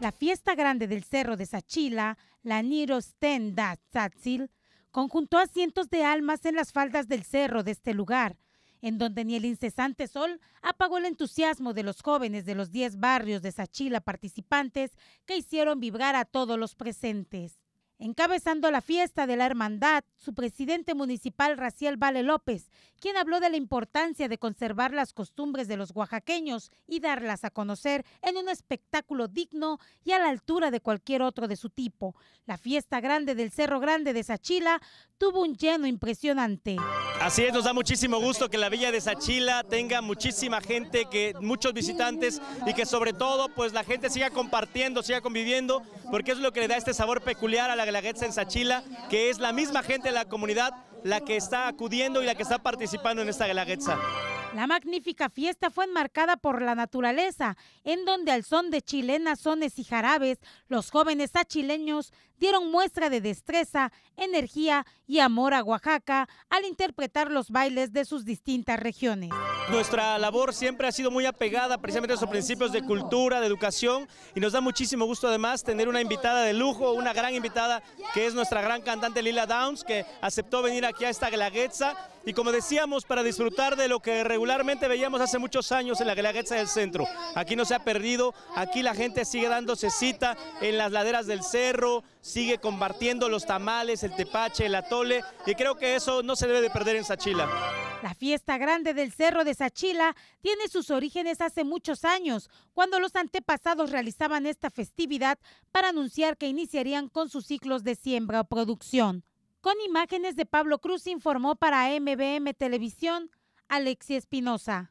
La fiesta grande del Cerro de Sachila, la Nirostenda Tzatzil, conjuntó a cientos de almas en las faldas del cerro de este lugar, en donde ni el incesante sol apagó el entusiasmo de los jóvenes de los 10 barrios de Sachila participantes que hicieron vibrar a todos los presentes. Encabezando la fiesta de la hermandad, su presidente municipal Raciel Vale López, quien habló de la importancia de conservar las costumbres de los oaxaqueños y darlas a conocer en un espectáculo digno y a la altura de cualquier otro de su tipo. La fiesta grande del Cerro Grande de Sachila tuvo un lleno impresionante. Así es, nos da muchísimo gusto que la villa de Sachila tenga muchísima gente, que muchos visitantes y que sobre todo pues la gente siga compartiendo, siga conviviendo, porque es lo que le da este sabor peculiar a la en Sachila, que es la misma gente de la comunidad la que está acudiendo y la que está participando en esta Guelaguetza. La magnífica fiesta fue enmarcada por la naturaleza, en donde al son de chilenas, sones y jarabes, los jóvenes achileños dieron muestra de destreza, energía y amor a Oaxaca al interpretar los bailes de sus distintas regiones. Nuestra labor siempre ha sido muy apegada precisamente a esos principios de cultura, de educación y nos da muchísimo gusto además tener una invitada de lujo, una gran invitada que es nuestra gran cantante Lila Downs que aceptó venir aquí a esta Glaguetza y como decíamos, para disfrutar de lo que regularmente veíamos hace muchos años en la Guelaguetza del Centro. Aquí no se ha perdido, aquí la gente sigue dándose cita en las laderas del cerro, sigue compartiendo los tamales, el tepache, el atole y creo que eso no se debe de perder en Sachila. La fiesta grande del Cerro de Sachila tiene sus orígenes hace muchos años, cuando los antepasados realizaban esta festividad para anunciar que iniciarían con sus ciclos de siembra o producción. Con imágenes de Pablo Cruz informó para MBM Televisión Alexia Espinosa.